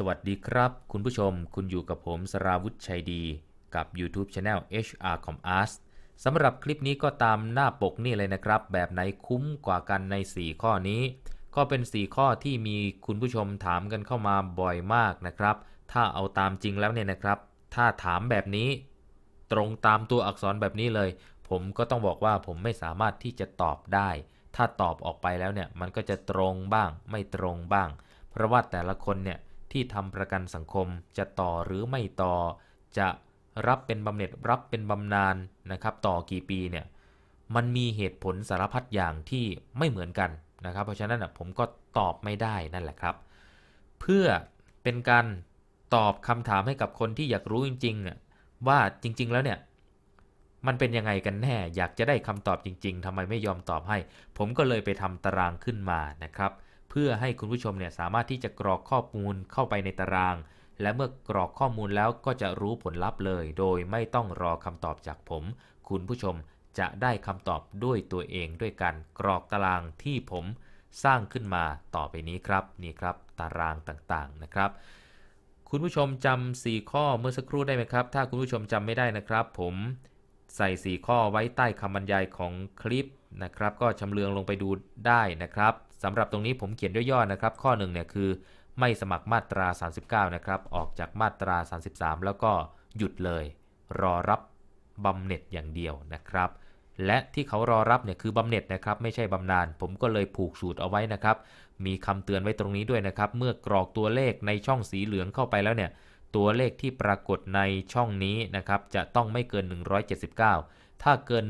สวัสดีครับคุณผู้ชมคุณอยู่กับผมสราวุฒิชัยดี กับ YouTube Channel HR c o m a r s สำหรับคลิปนี้ก็ตามหน้าปกนี่เลยนะครับ แบบไหนคุ้มกว่ากันใน 4 ข้อนี้ ก็เป็น 4 ข้อที่มีคุณผู้ชมถามกันเข้ามาบ่อยมากนะครับ ถ้าเอาตามจริงแล้วเนี่ยนะครับ ถ้าถามแบบนี้ตรงตามตัวอักษรแบบนี้เลย ผมก็ต้องบอกว่าผมไม่สามารถที่จะตอบได้ ถ้าตอบออกไปแล้วเนี่ยมันก็จะตรงบ้างไม่ตรงบ้างเพราะว่าแต่ละคนเนี่ยที่ทำประกันสังคมจะต่อหรือไม่ต่อ จะรับเป็นบำเหน็จรับเป็นบำนาญนะครับ ต่อกี่ปีเนี่ย มันมีเหตุผลสารพัดอย่างที่ไม่เหมือนกันนะครับ เพราะฉะนั้น ผมก็ตอบไม่ได้นั่นแหละครับ เพื่อเป็นการตอบคำถามให้กับคนที่อยากรู้จริงๆว่าจริงๆ แล้วเนี่ย มันเป็นยังไงกันแน่ อยากจะได้คำตอบจริงๆทำไมไม่ยอมตอบให้ ผมก็เลยไปทำตารางขึ้นมานะครับเพื่อให้คุณผู้ชมเนี่ยสามารถที่จะกรอกข้อมูลเข้าไปในตาราง และเมื่อกรอกข้อมูลแล้วก็จะรู้ผลลัพธ์เลย โดยไม่ต้องรอคำตอบจากผม คุณผู้ชมจะได้คำตอบด้วยตัวเองด้วยการกรอกตารางที่ผมสร้างขึ้นมาต่อไปนี้ครับ นี่ครับ ตารางต่างๆนะครับ คุณผู้ชมจำา4 ข้อเมื่อสักครู่ได้ไหมครับ ถ้าคุณผู้ชมจำไม่ได้นะครับ ผมใส่4ข้อไว้ใต้คำบรรยายของคลิปนะครับ ก็ชำเลืองลงไปดูได้นะครับสำหรับตรงนี้ผมเขียนย่อๆนะครับข้อ1เนี่ยคือไม่สมัครมาตรา 39นะครับออกจากมาตรา 33 แล้วก็หยุดเลย รอรับบำเหน็จอย่างเดียวนะครับและที่เขารอรับเนี่ยคือบำเหน็จนะครับไม่ใช่บำนาญผมก็เลยผูกสูตรเอาไว้นะครับมีคำเตือนไว้ตรงนี้ด้วยนะครับเมื่อกรอกตัวเลขในช่องสีเหลืองเข้าไปแล้วเนี่ยตัวเลขที่ปรากฏในช่องนี้นะครับจะต้องไม่เกิน 179 ถ้าเกิน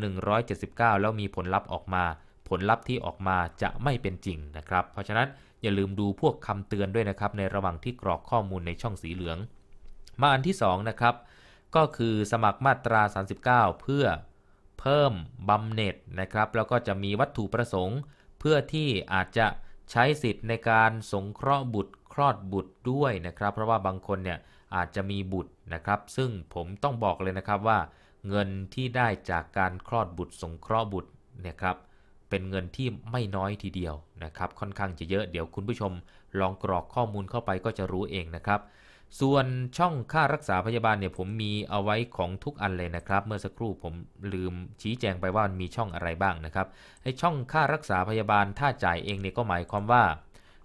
179 แล้วมีผลลัพธ์ออกมาผลลัพธ์ที่ออกมาจะไม่เป็นจริงนะครับ เพราะฉะนั้นอย่าลืมดูพวกคำเตือนด้วยนะครับในระหว่างที่กรอกข้อมูลในช่องสีเหลือง มาอันที่2นะครับก็คือสมัครมาตรา 39 เพื่อเพิ่มบำเหน็จนะครับ แล้วก็จะมีวัตถุประสงค์ เพื่อที่อาจจะใช้สิทธิ์ในการสงเคราะห์บุตรคลอดบุตรด้วยนะครับ เพราะว่าบางคนเนี่ยอาจจะมีบุตรนะครับ ซึ่งผมต้องบอกเลยนะครับว่าเงินที่ได้จากการคลอดบุตรสงเคราะห์บุตรเนี่ยครับเป็นเงินที่ไม่น้อยทีเดียวนะครับค่อนข้างจะเยอะเดี๋ยวคุณผู้ชมลองกรอกข้อมูลเข้าไปก็จะรู้เองนะครับ ส่วนช่องค่ารักษาพยาบาลเนี่ยผมมีเอาไว้ของทุกอันเลยนะครับเมื่อสักครู่ผมลืมชี้แจงไปว่ามีช่องอะไรบ้างนะครับไอช่องค่ารักษาพยาบาลถ้าจ่ายเองเนี่ยก็หมายความว่า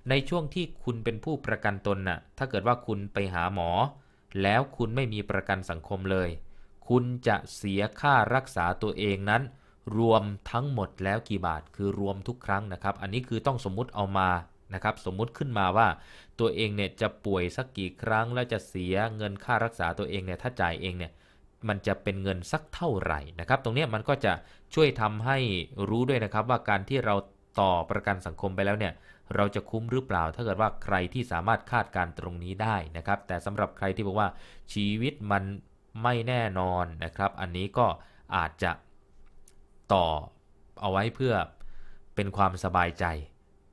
ในช่วงที่คุณเป็นผู้ประกันตนน่ะถ้าเกิดว่าคุณไปหาหมอ แล้วคุณไม่มีประกันสังคมเลย คุณจะเสียค่ารักษาตัวเองนั้นรวมทั้งหมดแล้วกี่บาท คือรวมทุกครั้งนะครับ อันนี้คือต้องสมมุติเอามา นะครับ สมมุติขึ้นมาว่า ตัวเองเนี่ยจะป่วยสักกี่ครั้ง แล้วจะเสียเงินค่ารักษาตัวเองเนี่ย ถ้าจ่ายเองเนี่ย มันจะเป็นเงินสักเท่าไหร่นะครับ ตรงนี้มันก็จะช่วยทำให้รู้ด้วยนะครับว่าการที่เราต่อประกันสังคมไปแล้วเนี่ย เราจะคุ้มหรือเปล่า ถ้าเกิดว่าใครที่สามารถคาดการตรงนี้ได้นะครับ แต่สำหรับใครที่บอกว่าชีวิตมันไม่แน่นอนนะครับ อันนี้ก็อาจจะต่อเอาไว้เพื่อเป็นความสบายใจ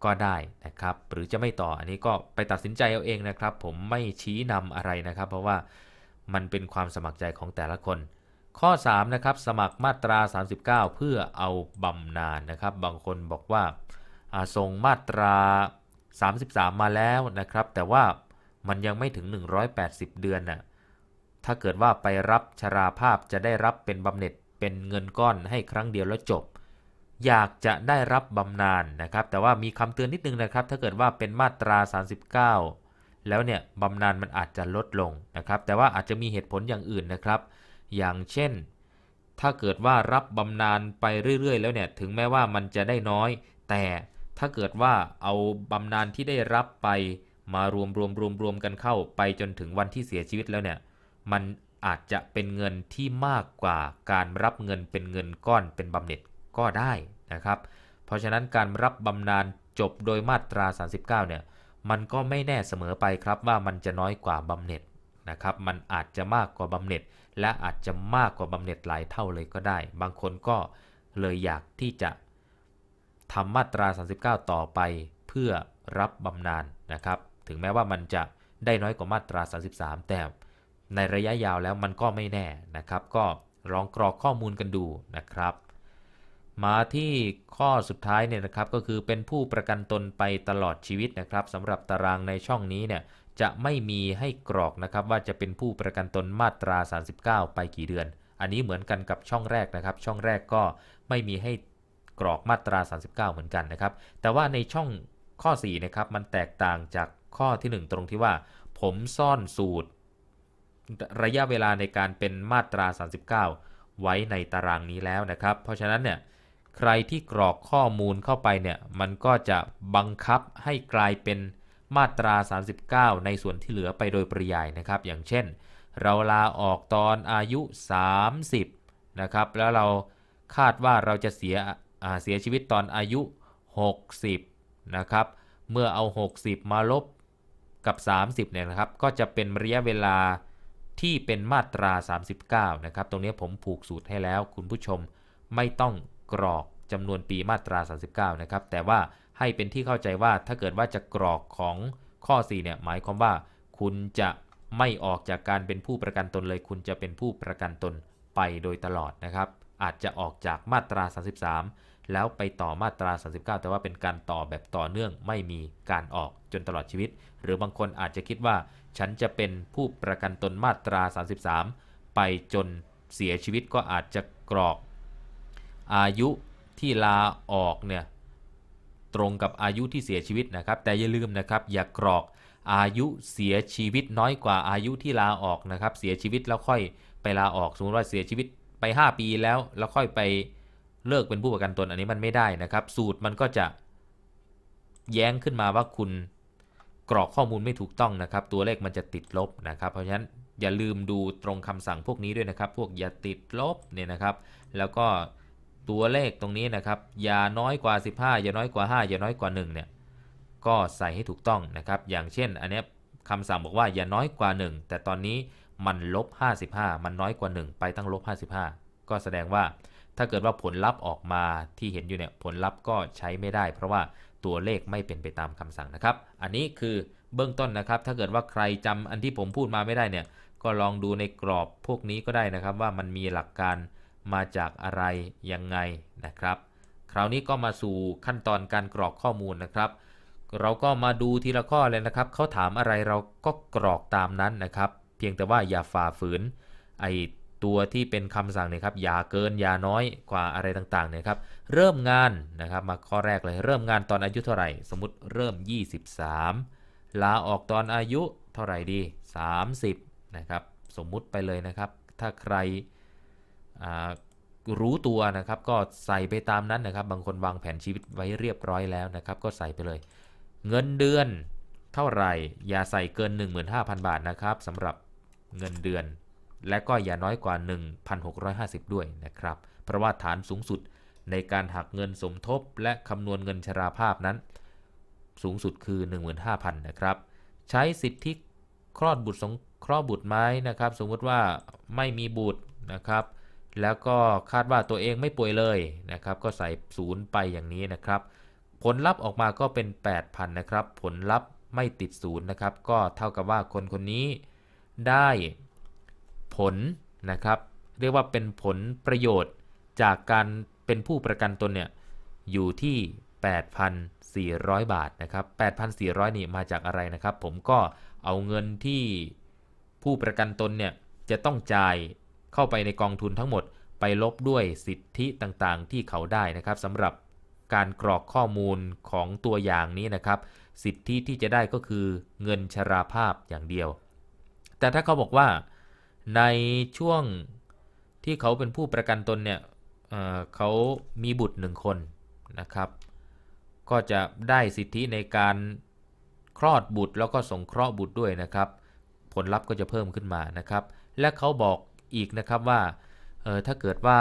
ก็ได้นะครับ หรือจะไม่ต่ออันนี้ก็ไปตัดสินใจเอาเองนะครับ ผมไม่ชี้นำอะไรนะครับ เพราะว่ามันเป็นความสมัครใจของแต่ละคน ข้อ 3 นะครับสมัครมาตรา 39 เพื่อเอาบำนาญนะครับ บางคนบอกว่าส่งมาตรา 33 มาแล้วนะครับ แต่ว่ามันยังไม่ถึง 180 เดือนนะ่ะถ้าเกิดว่าไปรับชราภาพจะได้รับเป็นบำเหน็จเป็นเงินก้อนให้ครั้งเดียวแล้วจบ อยากจะได้รับบำนาญนนะครับ แต่ว่ามีคำเตือนนิดนึงนะครับ ถ้าเกิดว่าเป็นมาตรา 39 แล้วเนี่ยบำนาญมันอาจจะลดลงนะครับ แต่ว่าอาจจะมีเหตุผลอย่างอื่นนะครับ อย่างเช่นถ้าเกิดว่ารับบำนาญไปเรื่อยๆ แล้วเนี่ย ถึงแม้ว่ามันจะได้น้อย แต่ถ้าเกิดว่าเอาบำนาญที่ได้รับไปมารวมรวมรวมรวมกันเข้า ไปจนถึงวันที่เสียชีวิตแล้วเนี่ยมันอาจจะเป็นเงินที่มากกว่าการรับเงินเป็นเงินก้อนเป็นบำเหน็จก็ได้นะครับ เพราะฉะนั้นการรับบำนาญจบโดยมาตรา39เนี่ยมันก็ไม่แน่เสมอไปครับว่ามันจะน้อยกว่าบำเหน็จนะครับ มันอาจจะมากกว่าบำเหน็จ และอาจจะมากกว่าบำเหน็จหลายเท่าเลยก็ได้ บางคนก็เลยอยากที่จะทำมาตรา 39 ต่อไปเพื่อรับบำนาญนนะครับถึงแม้ว่ามันจะได้น้อยกว่ามาตรา33แต่ในระยะยาวแล้วมันก็ไม่แน่นะครับ ก็ลองกรอกข้อมูลกันดูนะครับ มาที่ข้อสุดท้ายเนี่ยนะครับก็คือเป็นผู้ประกันตนไปตลอดชีวิตนะครับสำหรับตารางในช่องนี้เนี่ยจะไม่มีให้กรอกนะครับว่าจะเป็นผู้ประกันตนมาตรา 39 ไปกี่เดือน อันนี้เหมือนกันกับช่องแรกนะครับ ช่องแรกก็ไม่มีให้กรอกมาตรา 39 เหมือนกันนะครับแต่ว่าในช่องข้อ4นะครับมันแตกต่างจากข้อที่1 ตรงที่ว่า ผมซ่อนสูตรระยะเวลาในการเป็นมาตรา 39 ไว้ในตารางนี้แล้วนะครับ เพราะฉะนั้นเนี่ยใครที่กรอกข้อมูลเข้าไปเนี่ยมันก็จะบังคับให้กลายเป็นมาตรา 39 ในส่วนที่เหลือไปโดยปริยายนะครับ อย่างเช่น เราลาออกตอนอายุ 30นะครับ แล้วเราคาดว่าเราจะเสียเสียชีวิตตอนอายุ 60นะครับ เมื่อเอา 60 มาลบกับ 30เนี่ยนะครับก็จะเป็นระยะเวลาที่เป็นมาตรา 39 นะครับ ตรงนี้ผมผูกสูตรให้แล้วคุณผู้ชมไม่ต้องกรอกจำนวนปีมาตรา 39 นะครับ แต่ว่าให้เป็นที่เข้าใจว่าถ้าเกิดว่าจะกรอกของข้อ 4 เนี่ยหมายความว่าคุณจะไม่ออกจากการเป็นผู้ประกันตนเลย คุณจะเป็นผู้ประกันตนไปโดยตลอดนะครับ อาจจะออกจากมาตรา 33 แล้วไปต่อมาตรา 39 แต่ว่าเป็นการต่อแบบต่อเนื่อง ไม่มีการออกจนตลอดชีวิต หรือบางคนอาจจะคิดว่าฉันจะเป็นผู้ประกันตนมาตรา 33 ไปจนเสียชีวิตก็อาจจะกรอก อายุที่ลาออกเนี่ย ตรงกับอายุที่เสียชีวิตนะครับ แต่อย่าลืมนะครับอย่ากรอกอายุเสียชีวิตน้อยกว่าอายุที่ลาออกนะครับ เสียชีวิตแล้วค่อยไปลาออกสมมติว่าเสียชีวิตไป 5 ปีแล้วแล้วค่อยไปเลิกเป็นผู้ประกันตนอันนี้มันไม่ได้นะครับ สูตรมันก็จะแย้งขึ้นมาว่าคุณกรอกข้อมูลไม่ถูกต้องนะครับ ตัวเลขมันจะติดลบนะครับ เพราะฉะนั้นอย่าลืมดูตรงคำสั่งพวกนี้ด้วยนะครับพวกอย่าติดลบเนี่ยนะครับ แล้วก็ตัวเลขตรงนี้นะครับอย่าน้อยกว่า 15อย่าน้อยกว่า5อย่าน้อยกว่า1เนี่ยก็ใส่ให้ถูกต้องนะครับ อย่างเช่น อันนี้คำสั่งบอกว่าอย่าน้อยกว่า 1 แต่ตอนนี้มันลบ55มันน้อยกว่า 1 ไปตั้งลบ55ก็แสดงว่าถ้าเกิดว่าผลลัพธ์ออกมาที่เห็นอยู่เนี่ยผลลัพธ์ก็ใช้ไม่ได้ เพราะว่าตัว เลขไม่เป็น ไปตาม คำ สั่งนะครับ อันนี้คือเบื้องต้นนะครับ ถ้าเกิดว่าใครจำอันที่ผมพูดมาไม่ได้เนี่ย ก็ลองดูในกรอบ พวกนี้ก็ได้นะครับ ว่ามันมีหลักการมาจากอะไร ยัง ไงนะครับ คราวนี้ก็มาสู่ขั้นตอนการกรอกข้อมูลนะครับ เราก็มาดู ที ละข้อเลยนะครับ เขาถามอะไรเราก็กรอกตามนั้นนะครับ เพียงแต่ว่าอย่าฝ่าฝืนไอตัว ที่เป็นคำสั่งเนี่ยครับ อย่าเกิน อย่าน้อย กว่าอะไรต่างๆ เนี่ยครับ เริ่มงานนะครับ มาข้อแรกเลย เริ่มงานตอนอายุเท่าไหร่ สมมติเริ่ม 23 ลาออกตอนอายุเท่าไหร่ดี 30นะครับ สมมุติไปเลยนะครับ ถ้าใครรู้ตัวนะครับ ก็ใส่ไปตามนั้นนะครับ บางคนวางแผนชีวิตไว้เรียบร้อยแล้วนะครับ ก็ใส่ไปเลย เงินเดือนเท่าไหร่อย่าใส่เกิน 15,000 บาทนะครับสำหรับเงินเดือนและก็อย่าน้อยกว่า 1,650 ด้วยนะครับ เพราะว่าฐานสูงสุดในการหักเงินสมทบ และคำนวณเงินชราภาพนั้นสูงสุดคือ15,000นะครับใช้สิทธิคลอดบุตรสงคลอดบุตรไม้นะครับสมมติว่าไม่มีบุตรนะครับแล้วก็คาดว่าตัวเองไม่ป่วยเลยนะครับก็ใส่ศูนย์ไปอย่างนี้นะครับผลลัพธ์ออกมาก็เป็น8,000นะครับผลลัพธ์ไม่ติดศูนย์นะครับก็เท่ากับว่าคนคนนี้ได้ผลนะครับ เรียกว่าเป็นผลประโยชน์จากการเป็นผู้ประกันตนเนี่ยอยู่ที่ 8,400 บาทนะครับ8,400นี่มาจากอะไรนะครับผมก็เอาเงินที่ผู้ประกันตนเนี่ยจะต้องจ่ายเข้าไปในกองทุนทั้งหมดไปลบด้วยสิทธิต่างๆที่เขาได้นะครับสำหรับการกรอกข้อมูลของตัวอย่างนี้นะครับ สิทธิที่จะได้ก็คือเงินชราภาพอย่างเดียวแต่ถ้าเขาบอกว่าในช่วงที่เขาเป็นผู้ประกันตนเนี่ยเเขามีบุตรหนึ่งคนนะครับ ก็จะได้สิทธิในการคลอดบุตรแล้วก็สงเคราะห์บุตรด้วยนะครับ ผลลัพธ์ก็จะเพิ่มขึ้นมานะครับ และเขาบอกอีกนะครับว่าถ้าเกิดว่า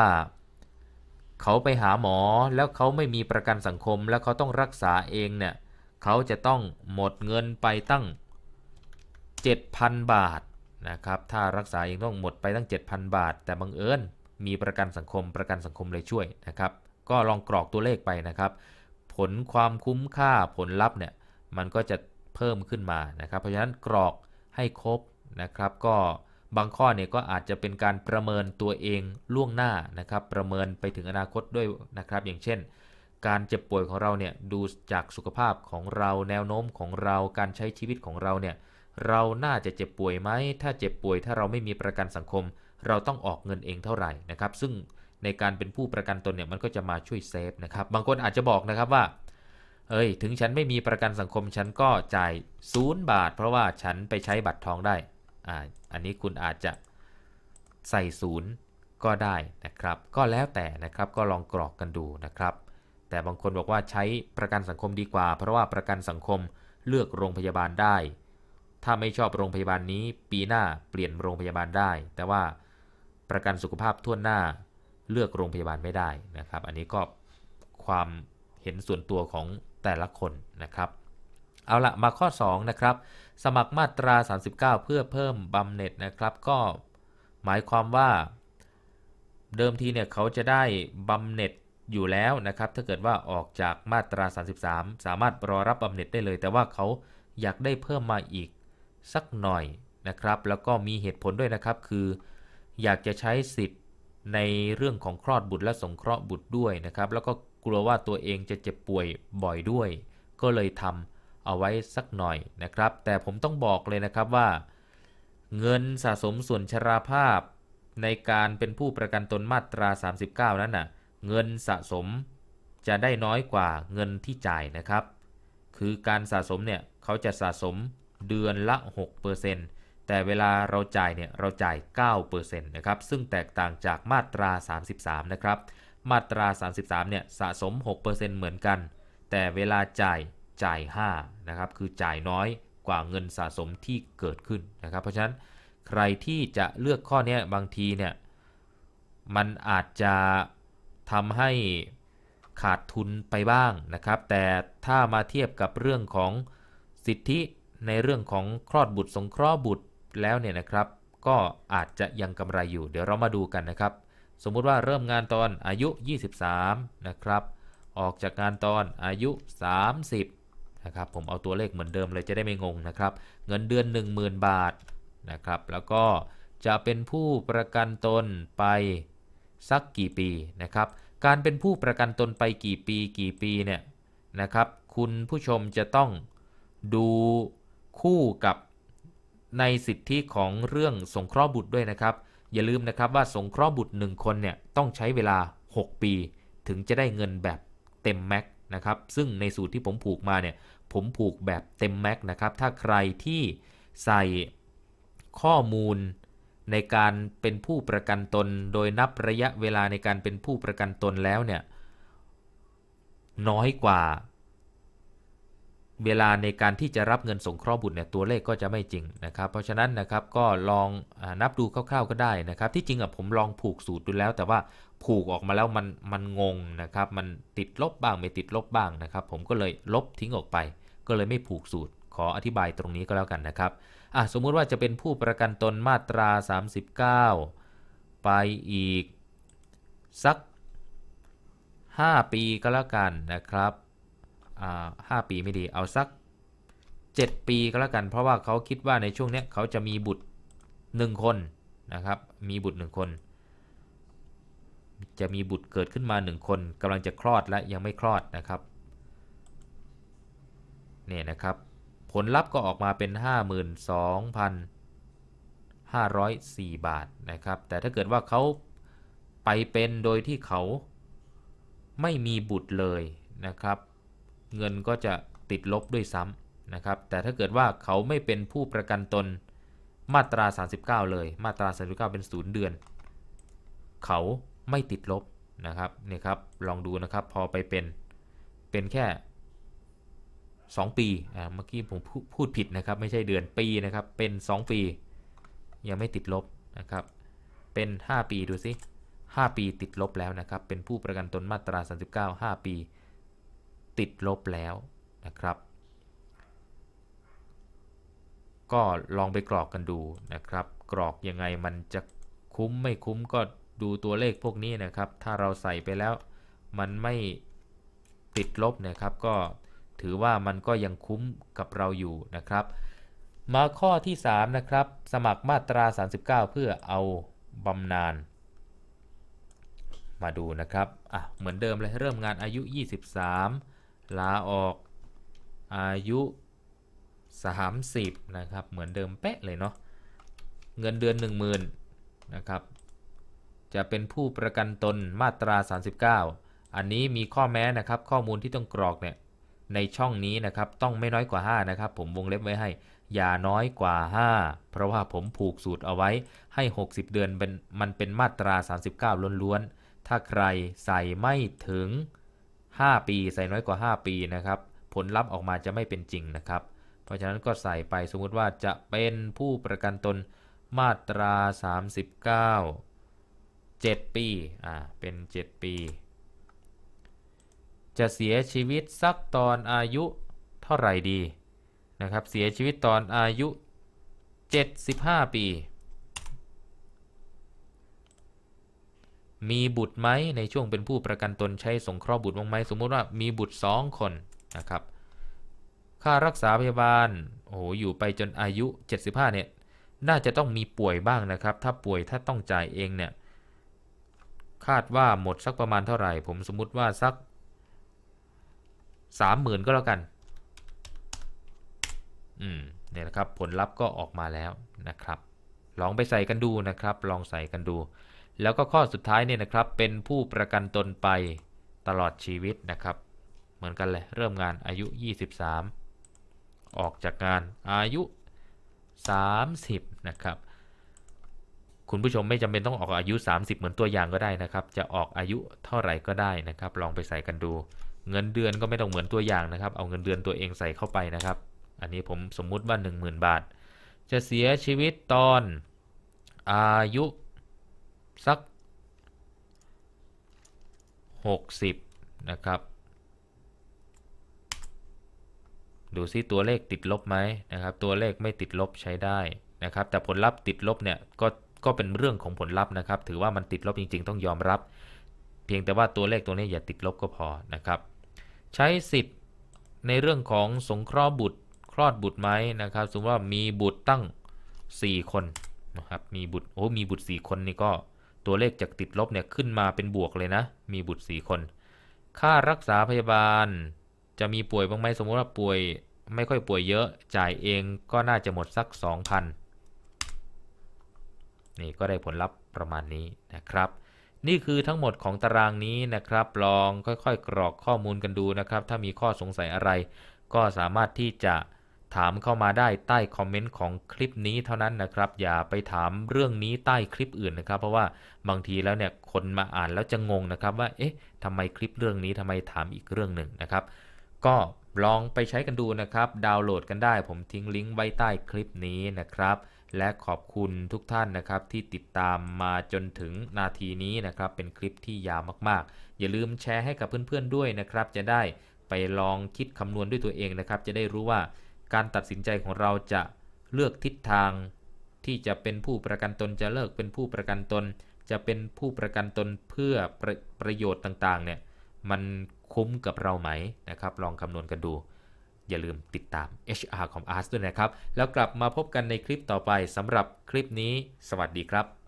เขาไปหาหมอแล้วเขาไม่มีประกันสังคม แล้วเขาต้องรักษาเองเนี่ย เขาจะต้องหมดเงินไปตั้ง7,000 บาทนะครับถ้ารักษาเองต้องหมดไปตั้ง 7,000บาท แต่บังเอิญมีประกันสังคมประกันสังคมเลยช่วยนะครับก็ลองกรอกตัวเลขไปนะครับ ผลความคุ้มค่าผลลัพธ์เนี่ยมันก็จะเพิ่มขึ้นมานะครับ เพราะฉะนั้นกรอกให้ครบนะครับ ก็บางข้อเนี่ยก็อาจจะเป็นการประเมินตัวเองล่วงหน้านะครับประเมินไปถึงอนาคตด้วยนะครับ อย่างเช่น การเจ็บป่วยของเราเนี่ยดูจากสุขภาพของเราแนวโน้มของเราการใช้ชีวิตของเราเนี่ยเราน่าจะเจ็บป่วยไหม ถ้าเจ็บป่วย ถ้าเราไม่มีประกันสังคม เราต้องออกเงินเองเท่าไหร่นะครับ ซึ่งในการเป็นผู้ประกันตนเนี่ย มันก็จะมาช่วยเซฟนะครับ บางคนอาจจะบอกนะครับว่า เอ้ย ถึงฉันไม่มีประกันสังคม ฉันก็จ่ายศูนย์บาท เพราะว่าฉันไปใช้บัตรทองได้อ่าอันนี้คุณอาจจะใส่ศูนย์ก็ได้นะครับ ก็แล้วแต่นะครับ ก็ลองกรอกกันดูนะครับ แต่บางคนบอกว่าใช้ประกันสังคมดีกว่า เพราะว่าประกันสังคมเลือกโรงพยาบาลได้ถ้าไม่ชอบโรงพยาบาลนี้ปีหน้าเปลี่ยนโรงพยาบาลได้ แต่ว่าประกันสุขภาพทั่วหน้าเลือกโรงพยาบาลไม่ได้นะครับ อันนี้ก็ความเห็นส่วนตัวของแต่ละคนนะครับเอาละมาข้อ 2 นะครับ สมัครมาตรา 39 เพื่อเพิ่มบำเหน็จนะครับ ก็หมายความว่าเดิมทีเนี่ยเขาจะได้บำเหน็จอยู่แล้วนะครับถ้าเกิดว่าออกจากมาตรา 33 สามารถรอรับบำเหน็จได้เลย แต่ว่าเขาอยากได้เพิ่มมาอีกสักหน่อยนะครับแล้วก็มีเหตุผลด้วยนะครับคือ อยากจะใช้สิทธิ์ในเรื่องของคลอดบุตรและสงเคราะห์บุตรด้วยนะครับ แล้วก็กลัวว่าตัวเองจะเจ็บป่วยบ่อยด้วย ก็เลยทำเอาไว้สักหน่อยนะครับ แต่ผมต้องบอกเลยนะครับว่า เงินสะสมส่วนชราภาพในการเป็นผู้ประกันตนมาตรา 39 นั้นนะ่ะ เงินสะสมจะได้น้อยกว่าเงินที่จ่ายนะครับ คือการสะสมเนี่ยเขาจะสะสมเดือนละ6%แต่เวลาเราจ่ายเนี่ยเราจ่าย9%นะครับ ซึ่งแตกต่างจากมาตรา 33นะครับ มาตรา 33เนี่ยสะสม 6%เหมือนกัน แต่เวลาจ่ายจ่าย5นะครับคือจ่ายน้อยกว่าเงินสะสมที่เกิดขึ้นนะครับเพราะฉะนั้นใครที่จะเลือกข้อนี้บางทีเนี่ยมันอาจจะทำให้ขาดทุนไปบ้างนะครับ แต่ถ้ามาเทียบกับเรื่องของสิทธิในเรื่องของคลอดบุตรสงเคราะห์บุตรแล้วเนี่ยนะครับก็อาจจะยังกำไรอยู่ เดี๋ยวเรามาดูกันนะครับสมมุติว่าเริ่มงานตอนอายุ23นะครับ ออกจากงานตอนอายุ 30 นะครับ ผมเอาตัวเลขเหมือนเดิมเลยจะได้ไม่งงนะครับเงินเดือน 10,000 บาทนะครับแล้วก็ จะเป็นผู้ประกันตนไปสักกี่ปีนะครับการเป็นผู้ประกันตนไปกี่ปีกี่ปีเนี่ยนะครับคุณผู้ชมจะต้องดูคู่กับในสิทธิของเรื่องสงเคราะห์บุตรด้วยนะครับ อย่าลืมนะครับว่าสงเคราะห์บุตร 1 คน เนี่ย ต้องใช้เวลา 6 ปี ถึงจะได้เงินแบบเต็มแม็กนะครับซึ่งในสูตรที่ผมผูกมา เนี่ย ผมผูกแบบเต็มแม็กนะครับถ้าใครที่ใส่ข้อมูลในการเป็นผู้ประกันตน โดยนับระยะเวลาในการเป็นผู้ประกันตนแล้วเนี่ยน้อยกว่าเวลาในการที่จะรับเงินสงเคราะห์บุตรเนี่ยตัวเลขก็จะไม่จริงนะครับ เพราะฉะนั้นนะครับก็ลองอนับดูคร่าวๆก็ได้นะครับ ที่จริงอ่ะผมลองผูกสูตรดูแล้ว แต่ว่าผูกออกมาแล้วมันมันงงนะครับ มันติดลบบ้างไม่ติดลบบ้างนะครับ ผมก็เลยลบทิ้งออกไป ก็เลยไม่ผูกสูตรขออธิบายตรงนี้ก็แล้วกันนะครับอ่ะสมมุติว่าจะเป็นผู้ประกันตนมาตรา 39 ไปอีกสัก 5 ปี ก็แล้วกันนะครับห้าปีไม่ดีเอาสัก 7 ปีก็แล้วกัน เพราะว่าเขาคิดว่าในช่วงนี้เขาจะมีบุตร 1 คนนะครับ มีบุตร1คน จะมีบุตรเกิดขึ้นมา 1 คนกำลังจะคลอดและยังไม่คลอดนะครับ เนี่ยนะครับ ผลลัพธ์ก็ออกมาเป็น 52,504 บาทนะครับ แต่ถ้าเกิดว่าเขาไปเป็นโดยที่เขาไม่มีบุตรเลยนะครับเงินก็จะติดลบด้วยซ้ำนะครับ แต่ถ้าเกิดว่าเขาไม่เป็นผู้ประกันตนมาตรา 39เลย มาตรา 39 เป็น0เดือน เขาไม่ติดลบนะครับนี่ครับ ลองดูนะครับ พอไปเป็นเป็นแค่ 2 ปี อ่า เมื่อกี้ผมพูดผิดนะครับ ไม่ใช่เดือนปีนะครับ เป็น 2 ปี ยังไม่ติดลบนะครับ เป็น 5 ปีดูสิ5ปีติดลบแล้วนะครับ เป็นผู้ประกันตนมาตรา 39 5 ปีติดลบแล้วนะครับ ก็ลองไปกรอกกันดูนะครับ กรอกยังไงมันจะคุ้มไม่คุ้มก็ดูตัวเลขพวกนี้นะครับ ถ้าเราใส่ไปแล้วมันไม่ ติดลบนะครับ ก็ถือว่ามันก็ยังคุ้มกับเราอยู่นะครับ มาข้อที่ 3 นะครับ สมัครมาตรา 39 เพื่อเอาบำนาญมาดูนะครับ อ่ะเหมือนเดิม เลย เริ่มงานอายุ 23ลาออกอายุ 30นะครับ เหมือนเดิมเป๊ะเลยเนาะเงินเดือน 10,000นะครับ จะเป็นผู้ประกันตนมาตรา 39 อันนี้มีข้อแม้นะครับ ข้อมูลที่ต้องกรอกเนี่ยในช่องนี้นะครับ ต้องไม่น้อยกว่า 5 นะครับผมวงเล็บไว้ให้ อย่าน้อยกว่า 5 เพราะว่าผมผูกสูตรเอาไว้ให้ 60 เดือนเป็นมันเป็นมาตรา 39 ล้วนๆถ้าใครใส่ไม่ถึง5 ปี ใส่น้อยกว่า 5 ปี นะครับ ผลลัพธ์ออกมาจะไม่เป็นจริงนะครับ เพราะฉะนั้นก็ใส่ไปสมมุติว่าจะเป็นผู้ประกันตนมาตรา 39 7 ปีอ่าเป็น 7 ปี จะเสียชีวิตสักตอนอายุเท่าไหร่ดี นะครับ เสียชีวิตตอนอายุ 75 ปีมีบุตรไหมในช่วงเป็นผู้ประกันตนใช้ สงเคราะห์บุตรบ้างไหมสมมุติว่ามีบุตร 2 คนนะครับ ค่ารักษาพยาบาลโอ้โหอยู่ไปจนอายุ 75เนี่ยน่าจะต้องมีป่วยบ้างนะครับ ถ้าป่วยถ้าต้องจ่าย เอง เนี่ย คาดว่าหมดสักประมาณเท่าไหร่ ผมสมมุติว่าสัก 30,000ก็แล้วกันอืมเนี่ยนะครับผลลัพธ์ก็ออกมาแล้วนะครับ ลองไปใส่กันดูนะครับ ลองใส่กันดูแล้วก็ข้อสุดท้ายเนี่ยนะครับเป็นผู้ประกันตนไปตลอดชีวิตนะครับ เหมือนกันเลยเริ่มงานอายุ 23 ออกจากงานอายุ 30 นะครับคุณผู้ชมไม่จำเป็นต้องออกอายุ 30 เหมือนตัวอย่างก็ได้นะครับ จะออกอายุเท่าไหร่ก็ได้นะครับ ลองไปใส่กันดู เงินเดือนก็ไม่ต้องเหมือนตัวอย่างนะครับ เอาเงินเดือนตัวเองใส่เข้าไปนะครับ อันนี้ผมสมมุติว่า 10,000 บาทจะเสียชีวิตตอนอายุสัก60นะครับ ดูซิตัวเลขติดลบไหมนะครับ ตัวเลขไม่ติดลบใช้ได้นะครับ แต่ผลลัพธ์ติดลบเนี่ยก็ก็เป็นเรื่องของผลลัพธ์นะครับ ถือว่ามันติดลบจริงๆ ต้องยอมรับ เพียงแต่ว่าตัวเลขตัวนี้อย่าติดลบก็พอนะครับ ใช้สิทธิ์ในเรื่องของสงเคราะห์บุตรคลอดบุตรไหมนะครับสมมติว่ามีบุตรตั้ง 4 คนนะครับมีบุตรโอ้มีบุตร 4 คนนี่ก็ตัวเลข จากติดลบ เนี่ย ขึ้นมาเป็นบวกเลย นะ มีบุตร 4 คน ค่ารักษาพยาบาล จะมีป่วยบ้างไหมสมมติว่าป่วย ไม่ค่อยป่วยเยอะ จ่ายเองก็น่าจะหมดสัก 2,000นี่ ก็ได้ผลลัพธ์ประมาณนี้นะครับ นี่คือทั้งหมดของตารางนี้นะครับ ลองค่อยๆ กรอกข้อมูลกันดูนะครับ ถ้ามีข้อสงสัยอะไร ก็สามารถที่จะถามเข้ามาได้ใต้คอมเมนต์ของคลิปนี้เท่านั้นนะครับ อย่าไปถามเรื่องนี้ใต้คลิปอื่นนะครับ เพราะว่าบางทีแล้วเนี่ยคนมาอ่านแล้วจะงงนะครับ ว่า เอ๊ะทำไมคลิปเรื่องนี้ทำไมถามอีกเรื่องหนึ่งนะครับ ก็ลองไปใช้กันดูนะครับ ดาวน์โหลดกันได้ ผมทิ้งลิงก์ไว้ใต้คลิปนี้นะครับ และขอบคุณทุกท่านนะครับ ที่ติดตามมาจนถึงนาทีนี้นะครับ เป็นคลิปที่ยาวมาก ๆ อย่าลืมแชร์ให้กับเพื่อนๆ ด้วยนะครับ จะได้ไปลองคิดคำนวณด้วยตัวเองนะครับ จะได้รู้ว่าการตัดสินใจของเราจะเลือกทิศทาง ที่จะเป็นผู้ประกันตนจะเลิกเป็นผู้ประกันตน จะเป็นผู้ประกันตนเพื่อประประโยชน์ต่างๆเนี่ยมันคุ้มกับเราไหมนะครับ ลอง คำนวณกันดู อย่าลืมติดตาม HR ของ a r t ด้วยนะครับ แล้วกลับมาพบกันในคลิปต่อไปสำหรับคลิปนี้สวัสดีครับ